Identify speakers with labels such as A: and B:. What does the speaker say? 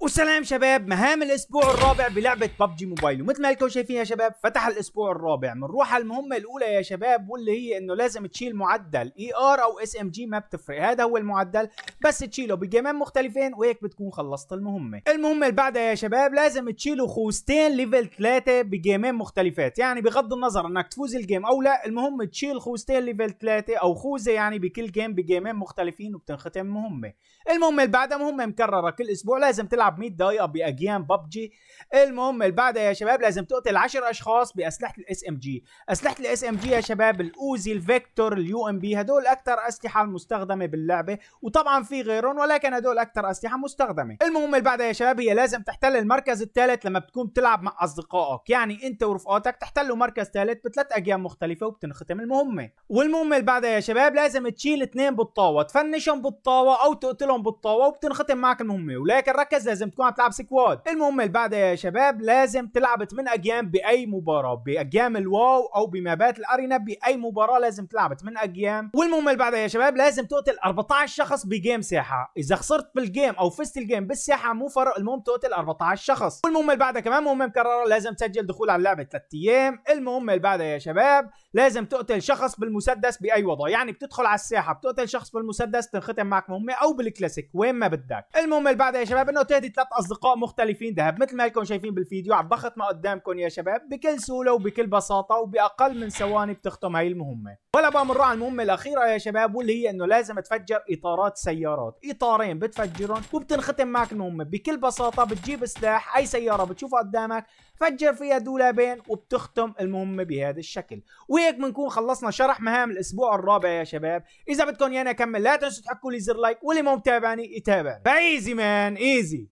A: وسلام شباب مهام الاسبوع الرابع بلعبه ببجي موبايل ومثل ما لكم شايفين يا شباب فتح الاسبوع الرابع منروح على المهمه الاولى يا شباب واللي هي انه لازم تشيل معدل اي e ار او اس ام جي ما بتفرق هذا هو المعدل بس تشيله بجيمين مختلفين وهيك بتكون خلصت المهمه المهمه اللي بعدها يا شباب لازم تشيلوا خوذتين ليفل ثلاثة بجيمين مختلفات يعني بغض النظر انك تفوز الجيم او لا المهم تشيل خوذتين ليفل ثلاثة او خوذه يعني بكل جيم بجيمين مختلفين وبتنختم مهمه المهمه اللي بعدها مهمه مكرره كل اسبوع لازم تلعب بتلعب 100 دقيقه باجيام ببجي المهم اللي بعدها يا شباب لازم تقتل 10 اشخاص باسلحه الاس ام جي اسلحه الاس ام جي يا شباب الاوزي الفيكتور اليو ام بي هدول اكثر اسلحه مستخدمة باللعبه وطبعا في غيرهم ولكن هدول اكثر اسلحه مستخدمه المهم اللي بعدها يا شباب هي لازم تحتل المركز الثالث لما بتكون بتلعب مع اصدقائك يعني انت ورفقاتك تحتلوا مركز ثالث بثلاث اجيام مختلفه وبتنختم المهمه والمهم اللي بعدها يا شباب لازم تشيل اثنين بالطاوه تفنشهم بالطاوه او تقتلهم بالطاوه وبتنختم معك المهمه ولكن ركز لازم تكون عم تلعب سكواد المهم اللي بعدها يا شباب لازم تلعب 8 اجيام باي مباراه باجيام الواو او بمابات الارينا باي مباراه لازم تلعب 8 اجيام والمهم اللي بعدها يا شباب لازم تقتل 14 شخص بجيم ساحه اذا خسرت بالجيم او فزت الجيم بالساحه مو فرق المهم تقتل 14 شخص والمهم اللي بعدها كمان مهمه مكرره لازم تسجل دخول على اللعبه 3 ايام المهم اللي بعدها يا شباب لازم تقتل شخص بالمسدس باي وضع يعني بتدخل على الساحه بتقتل شخص بالمسدس تنختم معك مهمه او بالكلاسيك وين ما بدك المهم اللي بعدها يا شباب انه تهدي عندي ثلاث اصدقاء مختلفين ذهب مثل ما لكم شايفين بالفيديو عم بختمها قدامكم يا شباب بكل سهوله وبكل بساطه وباقل من ثواني بتختم هاي المهمه ولا بقى بنروح على المهمه الاخيره يا شباب واللي هي انه لازم تفجر اطارات سيارات اطارين بتفجرهم وبتنختم معك المهمه بكل بساطه بتجيب سلاح اي سياره بتشوفها قدامك فجر فيها دولابين وبتختم المهمه بهذا الشكل وهيك بنكون خلصنا شرح مهام الاسبوع الرابع يا شباب اذا بدكم ياني اكمل لا تنسوا تحكوا لي زر لايك واللي مو متابعني يتابعني فايزي مان ايزي